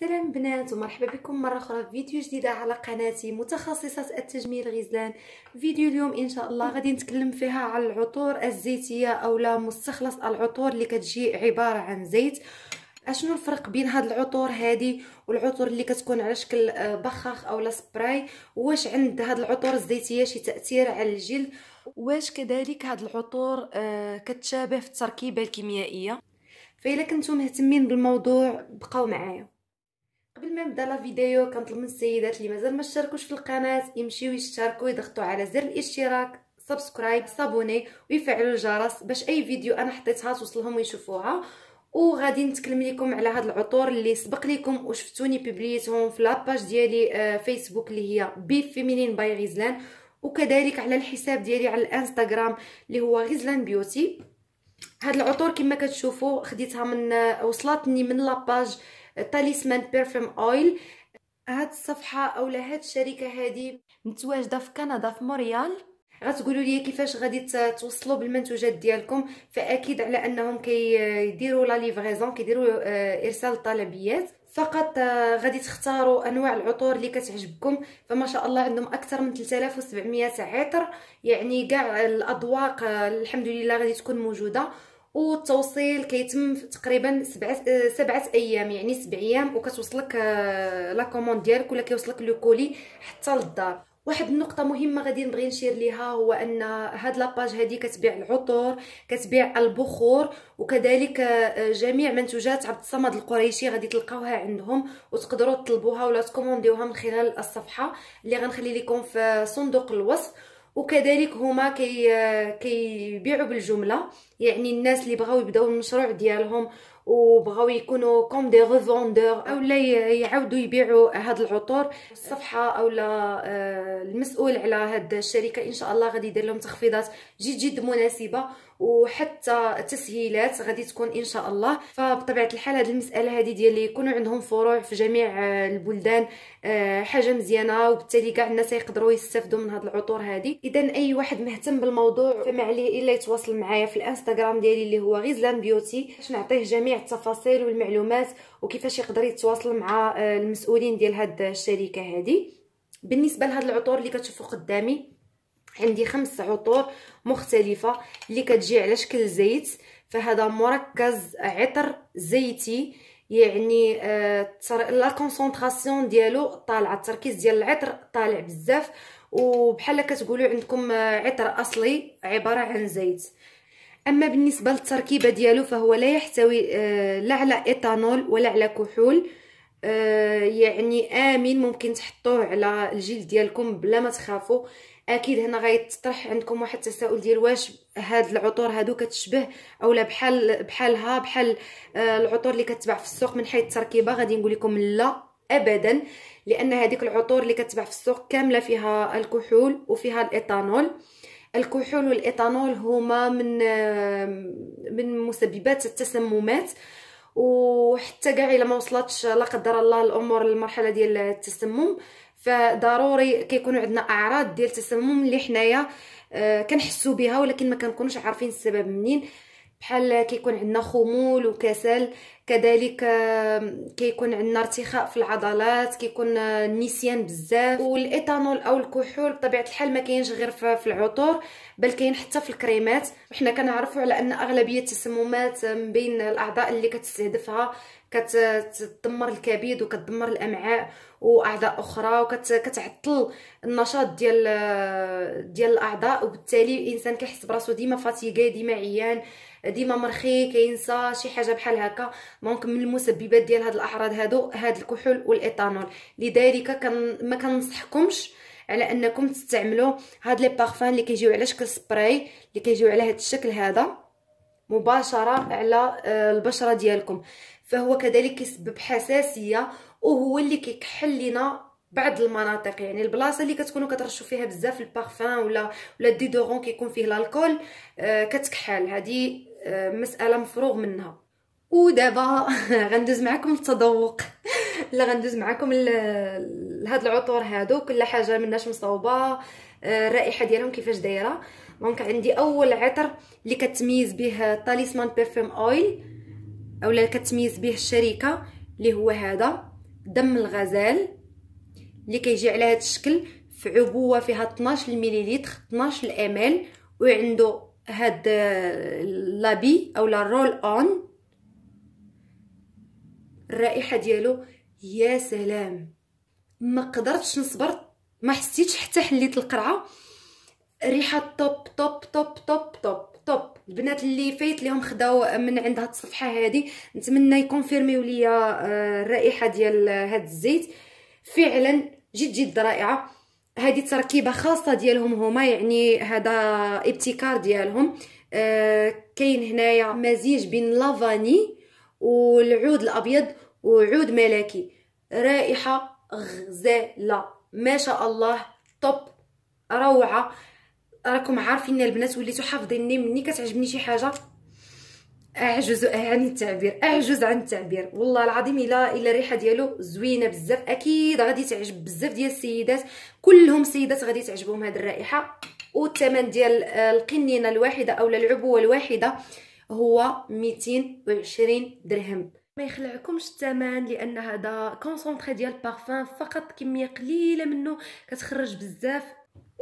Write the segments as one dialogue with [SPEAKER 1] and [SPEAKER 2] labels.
[SPEAKER 1] سلام بنات ومرحبا بكم مره اخرى في فيديو جديده على قناتي متخصصه التجميل غزلان فيديو اليوم ان شاء الله غادي نتكلم فيها على العطور الزيتيه اولا مستخلص العطور اللي كتجي عباره عن زيت اشنو الفرق بين هاد العطور هادي والعطور اللي كتكون على شكل آه، بخاخ اولا سبراي واش عند هاد العطور الزيتيه شي تاثير على الجلد واش كذلك هاد العطور آه، كتشابه في التركيبه الكيميائيه فاذا كنتو مهتمين بالموضوع بقاو معايا قبل ما نبدا لا فيديو كنطلب من السيدات اللي مازال ما في القناه يمشيو يشتركوا يضغطوا على زر الاشتراك سبسكرايب صابوني ويفعلوا الجرس باش اي فيديو انا حطيتها توصلهم ويشوفوها وغادي نتكلم لكم على هاد العطور اللي سبق لكم وشفتوني بيبليتهم في لاباج ديالي فيسبوك آه، اللي هي بي فيمينين باي غزلان وكذلك على الحساب ديالي على الانستغرام اللي هو غزلان بيوتي هاد العطور كما كتشوفوا خديتها من آه، وصلتني من لاباج تاليسمان بيرفيم اويل هاد الصفحه اولا هاد الشركه هادي متواجده في كندا في موريال غتقولوا لي كيفاش غادي توصلوا بالمنتوجات ديالكم فاكيد على انهم كيديروا لا ليفريزون كيديروا آه، ارسال الطلبيات فقط آه، غادي تختاروا انواع العطور اللي كتعجبكم فما شاء الله عندهم اكثر من 3700 عطر يعني كاع الاذواق آه، الحمد لله غادي تكون موجوده والتوصيل كيتم تقريبا سبعه آه، سبعه ايام يعني سبع ايام وكتوصلك آه، لا كوموند ديالك ولا كيوصلك لو كولي حتى للدار واحد النقطه مهمه غادي نبغي نشير ليها هو ان هاد لاباج هادي كتبيع العطور كتبيع البخور وكذلك آه، جميع منتوجات عبد الصمد القريشي غادي تلقاوها عندهم وتقدروا تطلبوها ولا تكومونديوها من خلال الصفحه اللي غنخلي لكم في صندوق الوصف وكذلك هما كي كيبيعوا بالجمله يعني الناس اللي بغاو يبداو المشروع ديالهم وبغاو يكونوا كوم دي ريفوندور اولا يعاودوا يبيعوا هاد العطور الصفحه اولا آه، المسؤول على هاد الشركه ان شاء الله غادي يدير لهم تخفيضات جد جد مناسبه وحتى تسهيلات غادي تكون ان شاء الله فبطبيعه الحال هذه المساله هذه ديال يكونوا عندهم فروع في جميع آه، البلدان آه، حاجه مزيانه وبالتالي كاع الناس يقدروا يستافدوا من هذه العطور هذه اذا اي واحد مهتم بالموضوع فما عليه الا يتواصل معايا في الانستغرام ديالي اللي هو غيزلان بيوتي باش نعطيه جميع التفاصيل والمعلومات وكيفاش يقدر يتواصل مع آه، المسؤولين ديال هذه الشركه هذه بالنسبه لهاد العطور اللي كتشوفوا قدامي عندي خمس عطور مختلفة اللي كتجي على شكل زيت فهذا مركز عطر زيتي يعني آه، لا كونسونطراسيون ديالو طالعه التركيز ديال العطر طالع بزاف وبحال كتقولوا عندكم آه، عطر اصلي عباره عن زيت اما بالنسبه للتركيبه ديالو فهو لا يحتوي آه، لا على ايثانول ولا على كحول يعني امن ممكن تحطوه على الجلد ديالكم بلا ما تخافوا اكيد هنا غيتطرح عندكم واحد التساؤل ديال واش هاد العطور هادو كتشبه اولا بحال بحالها بحال آه، العطور اللي كتباع في السوق من حيث التركيبه غادي نقول لكم لا ابدا لان هذيك العطور اللي كتباع في السوق كامله فيها الكحول وفيها الايثانول الكحول والايثانول هما من آه، من مسببات التسممات وحتى كاع الا ما وصلتش لا قدر الله الامور للمرحله ديال التسمم فضروري كيكونوا عندنا اعراض ديال التسمم اللي حنايا آه، كنحسوا بها ولكن ما كنكونوش عارفين السبب منين بحال كيكون عندنا خمول وكسل كذلك آه، كيكون عندنا ارتخاء في العضلات كيكون النسيان آه، بزاف والايثانول او الكحول بطبيعه الحال ما كاينش غير في العطور بل كاين حتى في الكريمات وحنا كنعرفوا على ان اغلبيه التسممات من بين الاعضاء اللي كتستهدفها كتدمر الكبد وكتدمر الامعاء واعضاء اخرى وكتعطل النشاط ديال ديال الاعضاء وبالتالي الانسان كيحس براسو ديما فاتيغي ديما عيان ديما مرخي كينسى شي حاجه بحال هكا دونك من المسببات ديال هاد الاعراض هادو هاد الكحول والايثانول لذلك كان ما كنصحكمش على انكم تستعملوا هاد لي بارفان اللي كيجيو على شكل سبراي اللي كيجيو على هاد الشكل هذا مباشره على آه، البشره ديالكم فهو كذلك كيسبب حساسيه وهو اللي كيكحل لنا بعض المناطق يعني البلاصه اللي كتكونوا كترشوا فيها بزاف البارفان ولا ولا الديدورون كيكون فيه الكحول آه كتكحل هذه آه، مساله مفروغ منها ودابا غندوز معكم التذوق لا غندوز معكم لهاد العطور هادو كل حاجه مناش مصاوبه آه، الرائحه ديالهم كيفاش دايره دونك عندي اول عطر اللي كتميز به طاليسمان بيرفيم اويل اولا كتميز به الشركه اللي هو هذا دم الغزال اللي كيجي على هذا الشكل في عبوه فيها 12 مليلتر 12 امل وعندو هاد آه، لابي اولا رول اون الرائحه ديالو يا سلام ما قدرتش نصبر ما حسيتش حتى حليت القرعه ريحه طوب طوب طوب طوب طوب طوب البنات اللي فايت ليهم خداو من عند هاد الصفحه هادي نتمنى يكونفيرميو ليا آه، الرائحه ديال هاد الزيت فعلا جد جد رائعه هادي تركيبه خاصه ديالهم هما يعني هذا ابتكار ديالهم آه، كاين هنايا مزيج بين لافاني والعود الابيض وعود ملكي رائحة غزالة ما شاء الله طب روعة راكم عارفين البنات وليتو حافظيني مني كتعجبني شي حاجة اعجز عن التعبير اعجز عن التعبير والله العظيم الا الا الريحه ديالو زوينه بزاف اكيد غادي تعجب بزاف ديال السيدات كلهم سيدات غادي تعجبهم هذه الرائحه والثمن ديال آه، القنينه الواحده اولا العبوه الواحده هو 220 درهم ما يخلعكمش الثمن لان هذا كونسونطري ديال البارفان فقط كميه قليله منه كتخرج بزاف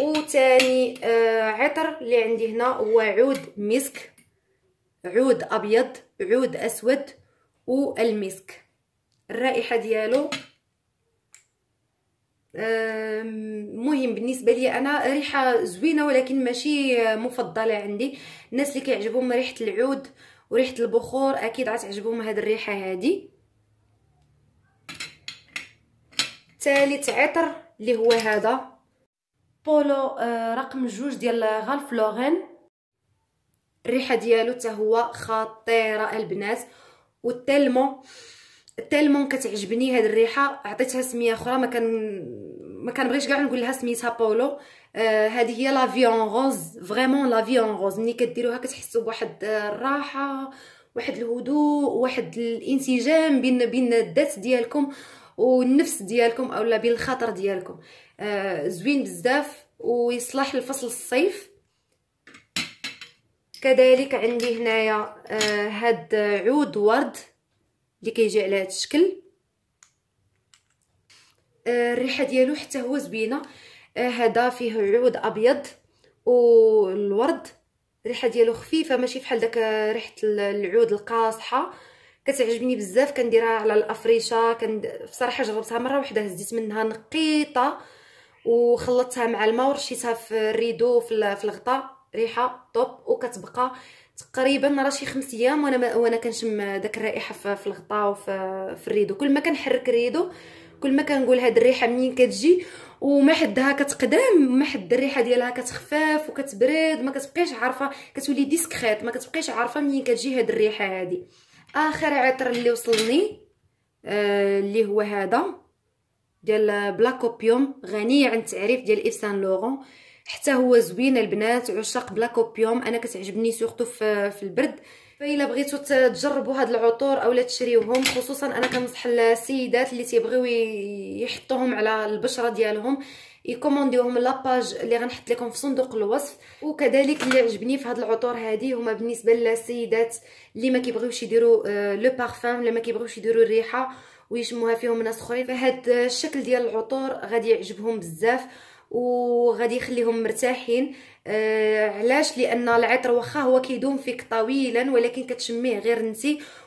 [SPEAKER 1] وثاني آه عطر اللي عندي هنا هو عود مسك عود ابيض عود اسود والمسك الرائحه ديالو مهم بالنسبه لي انا ريحه زوينه ولكن ماشي مفضله عندي الناس اللي كيعجبهم ريحه العود وريحه البخور اكيد غتعجبهم هاد الريحه هادي ثالث عطر اللي هو هذا بولو آه، رقم جوج ديال غالف لوغين الريحه ديالو حتى هو خطيره البنات وتلمو تلمون كتعجبني هاد الريحه عطيتها سميه اخرى ما كان ما كنبغيش كاع نقول لها سميتها بولو آه، هذه هي لافي اون روز فريمون لافي اون روز ملي كديروها كتحسوا بواحد الراحه واحد الهدوء واحد الانسجام بين بين الذات ديالكم والنفس ديالكم اولا بين الخاطر ديالكم آه زوين بزاف ويصلح لفصل الصيف كذلك عندي هنايا آه، هاد عود ورد اللي كيجي على هذا الشكل آه، الريحه ديالو حتى هو زوينه آه، هذا فيه عود ابيض والورد الريحه ديالو خفيفه ماشي بحال داك ريحه العود القاصحه كتعجبني بزاف كنديرها على الافريشه كند... بصراحه جربتها مره وحده هزيت منها نقيطه وخلطتها مع الماء ورشيتها في الريدو في الغطاء ريحه طوب وكتبقى تقريبا راه شي 5 ايام وانا ما... وانا كنشم داك الرائحه في الغطاء وفي الريدو كل ما كنحرك الريدو كل ما كنقول هاد الريحه منين كتجي وما حدها كتقدام ما حد الريحه ديالها كتخفاف وكتبرد ما كتبقيش عارفه كتولي ديسكريت ما كتبقيش عارفه منين كتجي هاد الريحه هادي اخر عطر اللي وصلني آه اللي هو هذا ديال بلاكوبيوم غني عن التعريف ديال ايف سان لوغون حتى هو زوين البنات عشاق بلاكوبيوم انا كتعجبني سورتو في البرد فإلا بغيتو تجربوا هاد العطور اولا تشريوهم خصوصا انا كنصح السيدات اللي تيبغيو يحطوهم على البشره ديالهم يكومونديوهم لاباج اللي غنحط لكم في صندوق الوصف وكذلك اللي عجبني في هاد العطور هادي هما بالنسبه للسيدات اللي ما كيبغيوش يديرو لو بارفان ولا كيبغيوش يديرو الريحه ويشموها فيهم ناس اخرين فهاد الشكل ديال العطور غادي يعجبهم بزاف وغادي يخليهم مرتاحين آه علاش لان العطر واخا هو كيدوم فيك طويلا ولكن كتشميه غير انت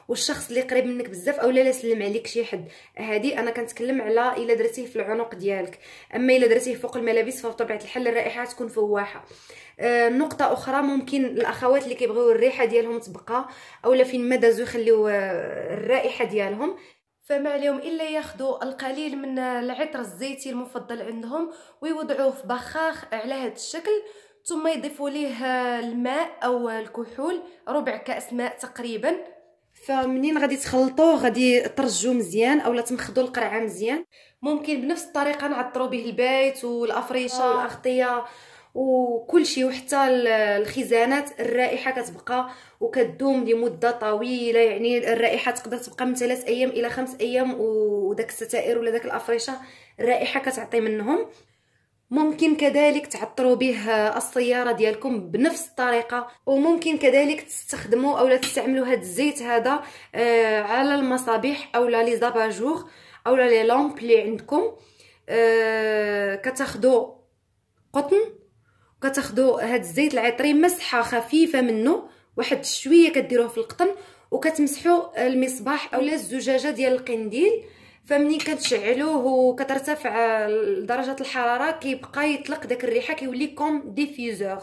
[SPEAKER 1] والشخص اللي قريب منك بزاف اولا لا سلم عليك شي حد هذه انا كنتكلم على الا درتيه في العنق ديالك اما الا درتيه فوق الملابس فبطبيعه الحال الرائحه تكون فواحه آه نقطه اخرى ممكن الاخوات اللي كيبغيو الريحه ديالهم تبقى اولا فين ما دازو يخليو آه، الرائحه ديالهم فما عليهم الا ياخذوا القليل من العطر الزيتي المفضل عندهم ويوضعوه في بخاخ على هذا الشكل ثم يضيفوا ليه الماء او الكحول ربع كاس ماء تقريبا فمنين غادي تخلطوه غادي ترجوه مزيان اولا تمخدو القرعه مزيان ممكن بنفس الطريقه نعطرو به البيت والافريشه آه. والاغطيه وكل شيء وحتى الخزانات الرائحه كتبقى وكتدوم لمده طويله يعني الرائحه تقدر تبقى من ثلاث ايام الى خمس ايام وداك الستائر ولا داك الافريشه الرائحه كتعطي منهم ممكن كذلك تعطروا به السياره ديالكم بنفس الطريقه وممكن كذلك تستخدموا اولا تستعملوا هاد الزيت هذا آه، على المصابيح اولا لي زاباجور اولا لي لامب اللي عندكم آه، كتاخذوا قطن وكتاخذوا هاد الزيت العطري مسحه خفيفه منه واحد شويه كديروه في القطن وكتمسحوا المصباح اولا الزجاجه ديال القنديل فمني كتشعلوه وكترتفع درجه الحراره كيبقى يطلق داك الريحه كيولي كوم ديفيوزور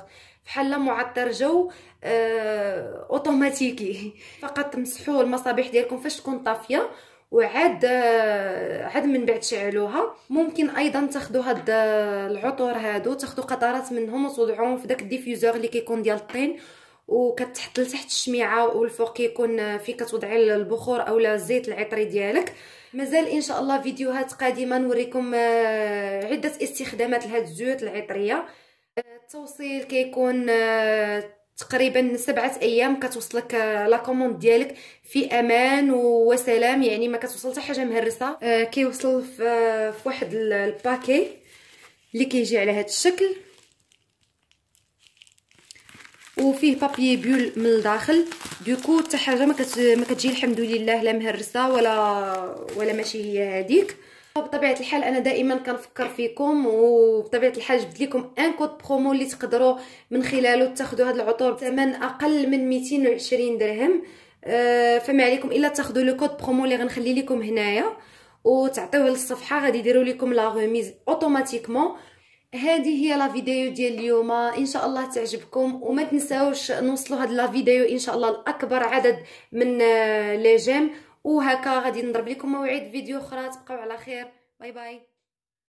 [SPEAKER 1] بحال معطر جو آه، اوتوماتيكي فقط مسحوا المصابيح ديالكم فاش تكون طافيه وعاد آه، عاد من بعد شعلوها ممكن ايضا تاخذوا هاد آه، العطور هادو تاخذوا قطرات منهم وتوضعوهم في داك الديفيوزور اللي كيكون ديال الطين وكتحط لتحت الشميعه والفوق كيكون آه، فيه كتوضعي البخور اولا الزيت العطري ديالك مازال ان شاء الله فيديوهات قادمه نوريكم عده استخدامات لهاد الزيوت العطريه التوصيل كيكون تقريبا سبعة ايام كتوصلك لا كوموند ديالك في امان وسلام يعني ما كتوصل حتى حاجه مهرسه آه كيوصل في, آه في واحد الباكي اللي كيجي على هذا الشكل وفيه بابي بيول من الداخل دوكو حتى حاجه ما, ما كتجي الحمد لله لا مهرسه ولا ولا ماشي هي هذيك بطبيعه الحال انا دائما كنفكر فيكم وبطبيعه الحال جبت لكم ان كود برومو اللي تقدروا من خلاله تاخذوا هذا العطور بثمن اقل من 220 درهم آه، فما عليكم الا تاخذوا لو كود برومو اللي غنخلي لكم هنايا وتعطيوه للصفحه غادي يديروا لكم لا غوميز اوتوماتيكمون هذه هي لا فيديو ديال اليوم ان شاء الله تعجبكم وما تنساوش نوصلوا هاد لا فيديو ان شاء الله لاكبر عدد من آه، لي جيم وهكا غادي نضرب لكم موعد فيديو اخرى تبقاو على خير باي باي